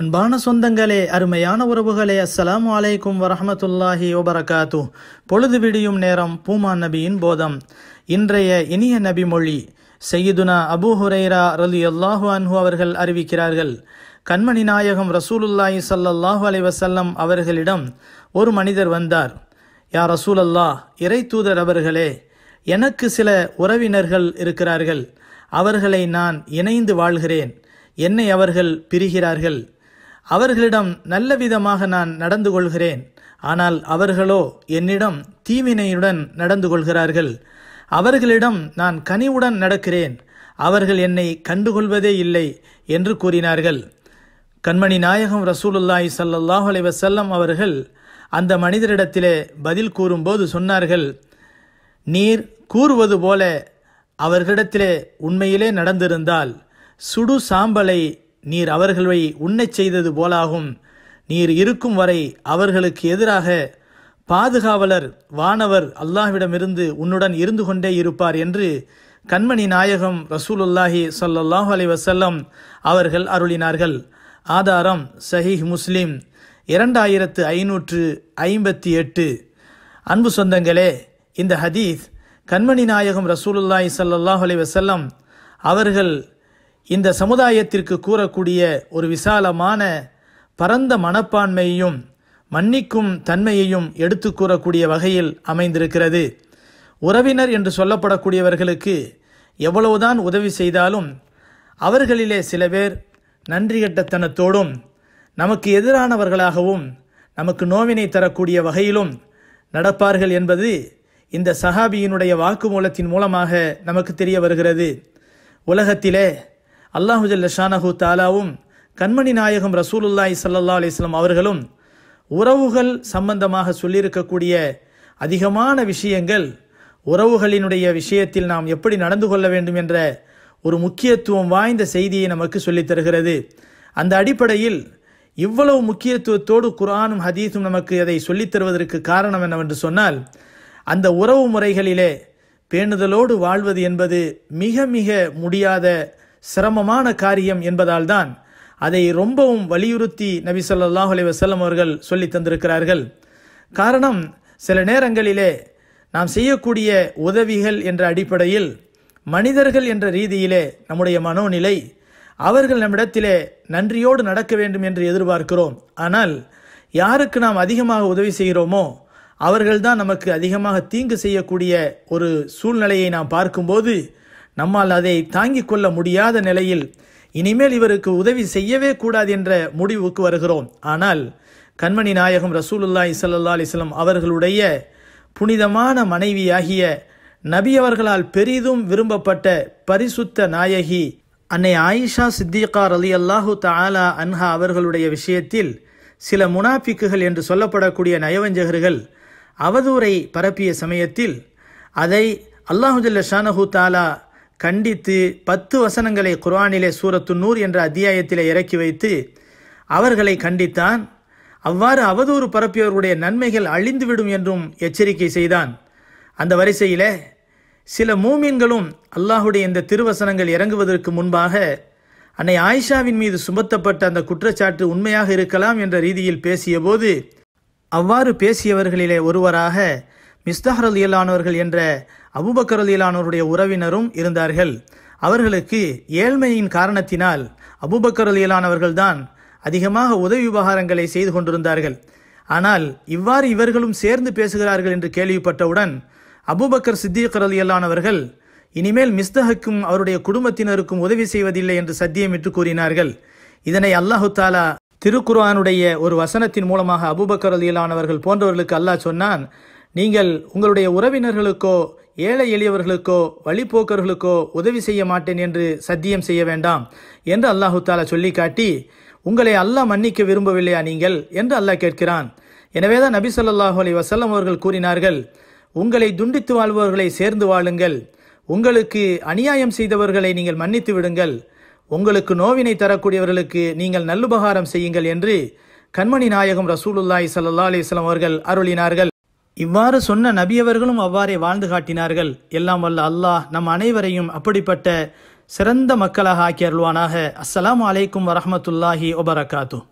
அன்பான சொந்தங்களே அருமையான உறவுகளே அஸ்லாம் வலைக்கும் வரமத்துல்லாஹி வபரகாத்து பொழுது விடியும் நேரம் பூமா நபியின் போதம் இன்றைய இனிய நபி மொழி செய்யுதுனா அபு ஹுரைரா ரலி அல்லாஹு அன்ஹு அவர்கள் அறிவிக்கிறார்கள் கண்மணி நாயகம் ரசூலுல்லாஹி சல்லாஹூ அலை வசல்லம் அவர்களிடம் ஒரு மனிதர் வந்தார் யா ரசூல் அல்லாஹ் இறை தூதர் அவர்களே எனக்கு சில உறவினர்கள் இருக்கிறார்கள் அவர்களை நான் இணைந்து வாழ்கிறேன் என்னை அவர்கள் பிரிகிறார்கள் அவர்களிடம் நல்ல விதமாக நான் நடந்து கொள்கிறேன் ஆனால் அவர்களோ என்னிடம் தீவினையுடன் நடந்து கொள்கிறார்கள் அவர்களிடம் நான் கனிவுடன் நடக்கிறேன் அவர்கள் என்னை கண்டுகொள்வதே இல்லை என்று கூறினார்கள் கண்மணி நாயகம் ரசூலுல்லாய் சல்லாஹ் அலைவசல்லம் அவர்கள் அந்த மனிதரிடத்திலே பதில் கூறும்போது சொன்னார்கள் நீர் கூறுவது போல அவர்களிடத்திலே உண்மையிலே நடந்திருந்தால் சுடு சாம்பலை நீர் அவர்களை உண்ணச் செய்தது போலாகும் நீர் இருக்கும் வரை அவர்களுக்கு எதிராக பாதுகாவலர் வானவர் அல்லாஹ்விடமிருந்து உன்னுடன் இருந்து கொண்டே இருப்பார் என்று கண்மணி நாயகம் ரசூலுல்லாஹி சல்லாஹ் அலி வசல்லம் அவர்கள் அருளினார்கள் ஆதாரம் சஹீஹ் முஸ்லீம் இரண்டாயிரத்து ஐநூற்று ஐம்பத்தி எட்டு அன்பு சொந்தங்களே இந்த ஹதீஸ் கண்மணி நாயகம் ரசூலுல்லாஹி சல்லாஹ் அலி வசல்லம் அவர்கள் இந்த சமுதாயத்திற்கு கூறக்கூடிய ஒரு விசாலமான பரந்த மனப்பான்மையையும் மன்னிக்கும் தன்மையையும் எடுத்து கூறக்கூடிய வகையில் அமைந்திருக்கிறது உறவினர் என்று சொல்லப்படக்கூடியவர்களுக்கு எவ்வளவுதான் உதவி செய்தாலும் அவர்களிலே சில பேர் நன்றியட்டத்தனத்தோடும் நமக்கு எதிரானவர்களாகவும் நமக்கு நோவினை தரக்கூடிய வகையிலும் நடப்பார்கள் என்பது இந்த சஹாபியினுடைய வாக்குமூலத்தின் மூலமாக நமக்கு தெரிய வருகிறது உலகத்திலே அல்லாஹுஜல் ஷானஹு தாலாவும் கண்மணி நாயகம் ரசூலுல்லாய் சல்லா அலிஸ்லாம் அவர்களும் உறவுகள் சம்பந்தமாக சொல்லியிருக்கக்கூடிய அதிகமான விஷயங்கள் உறவுகளினுடைய விஷயத்தில் நாம் எப்படி நடந்து கொள்ள வேண்டும் என்ற ஒரு முக்கியத்துவம் வாய்ந்த செய்தியை நமக்கு சொல்லித் தருகிறது அந்த அடிப்படையில் இவ்வளவு முக்கியத்துவத்தோடு குரானும் ஹதீஸும் நமக்கு அதை சொல்லித் தருவதற்கு காரணம் என்னவென்று சொன்னால் அந்த உறவு முறைகளிலே பேணுதலோடு வாழ்வது என்பது மிக மிக முடியாத சிரமமான காரியம் என்பதால் தான் அதை ரொம்பவும் வலியுறுத்தி நபி சொல்லாஹ் அலைவசல்லம் அவர்கள் சொல்லி தந்திருக்கிறார்கள் காரணம் சில நேரங்களிலே நாம் செய்யக்கூடிய உதவிகள் என்ற அடிப்படையில் மனிதர்கள் என்ற ரீதியிலே நம்முடைய மனோநிலை அவர்கள் நம்மிடத்திலே நன்றியோடு நடக்க வேண்டும் என்று எதிர்பார்க்கிறோம் ஆனால் யாருக்கு நாம் அதிகமாக உதவி செய்கிறோமோ அவர்கள்தான் நமக்கு அதிகமாக தீங்கு செய்யக்கூடிய ஒரு சூழ்நிலையை நாம் பார்க்கும்போது நம்மால் அதை தாங்கிக் கொள்ள முடியாத நிலையில் இனிமேல் இவருக்கு உதவி செய்யவே கூடாது என்ற முடிவுக்கு வருகிறோம் ஆனால் கண்மணி நாயகம் ரசூலுல்லா இசல்லா அலிஸ்லாம் அவர்களுடைய புனிதமான மனைவியாகிய நபி அவர்களால் பெரிதும் விரும்பப்பட்ட பரிசுத்த நாயகி அன்னை ஆயிஷா சித்திகார் அலி அல்லாஹு தாலா அன்ஹா அவர்களுடைய விஷயத்தில் சில முனாபிக்குகள் என்று சொல்லப்படக்கூடிய நயவஞ்சகர்கள் அவதூரை பரப்பிய சமயத்தில் அதை அல்லாஹுஜல்ல ஷானஹூ தாலா கண்டித்து பத்து வசனங்களை குரானிலே சூரத்து நூர் என்ற அத்தியாயத்திலே இறக்கி வைத்து அவர்களை கண்டித்தான் அவ்வாறு அவதூறு பரப்பியவர்களுடைய நன்மைகள் அழிந்துவிடும் என்றும் எச்சரிக்கை செய்தான் அந்த வரிசையில சில மூமீன்களும் அல்லாஹுடைய இந்த திருவசனங்கள் இறங்குவதற்கு முன்பாக அன்னை ஆயிஷாவின் மீது சுமத்தப்பட்ட அந்த குற்றச்சாட்டு உண்மையாக இருக்கலாம் என்ற ரீதியில் பேசியபோது அவ்வாறு பேசியவர்களிலே ஒருவராக மிஸ்தாஹ் இயலானவர்கள் என்ற அபுபக்கரலியலானோருடைய உறவினரும் இருந்தார்கள் அவர்களுக்கு ஏழ்மையின் காரணத்தினால் அபுபக்கரலியலானவர்கள்தான் அதிகமாக உதவி விவகாரங்களை செய்து கொண்டிருந்தார்கள் ஆனால் இவ்வாறு இவர்களும் சேர்ந்து பேசுகிறார்கள் என்று கேள்விப்பட்டவுடன் அபுபக்கர் சித்தியக்கர் அலியல்லானவர்கள் இனிமேல் மிஸ்தஹக்கும் அவருடைய குடும்பத்தினருக்கும் உதவி செய்வதில்லை என்று சத்தியமிட்டு கூறினார்கள் இதனை அல்லாஹு தாலா திருக்குர்ஆனுடைய ஒரு வசனத்தின் மூலமாக அபுபக்கர் அலியலானவர்கள் போன்றவர்களுக்கு அல்லாஹ் சொன்னான் நீங்கள் உங்களுடைய உறவினர்களுக்கோ ஏழை எளியவர்களுக்கோ வழிபோக்கர்களுக்கோ உதவி செய்ய மாட்டேன் என்று சத்தியம் செய்ய வேண்டாம் என்று அல்லாஹு தாலா சொல்லி காட்டி உங்களை அல்லாஹ் மன்னிக்க விரும்பவில்லையா நீங்கள் என்று அல்லாஹ் கேட்கிறான் எனவேதான் நபி சொல்லாஹு அலி வசல்லம் அவர்கள் கூறினார்கள் உங்களை துண்டித்து வாழ்பவர்களை சேர்ந்து வாழுங்கள் உங்களுக்கு அநியாயம் செய்தவர்களை நீங்கள் மன்னித்து விடுங்கள் உங்களுக்கு நோவினை தரக்கூடியவர்களுக்கு நீங்கள் நல்லுபகாரம் செய்யுங்கள் என்று கண்மணி நாயகம் ரசூலுல்லாய் சல்லா அலிஸ்லாம் அவர்கள் அருளினார்கள் இவ்வாறு சொன்ன நபியவர்களும் அவ்வாறே வாழ்ந்து காட்டினார்கள் எல்லாம் வல்ல அல்லாஹ் நம் அனைவரையும் அப்படிப்பட்ட சிறந்த மக்களாக ஆக்கியருள்வானாக அருள்வானாக அஸ்லாம் அலைக்கும் வரமத்துல்லாஹி ஒபரகாத்து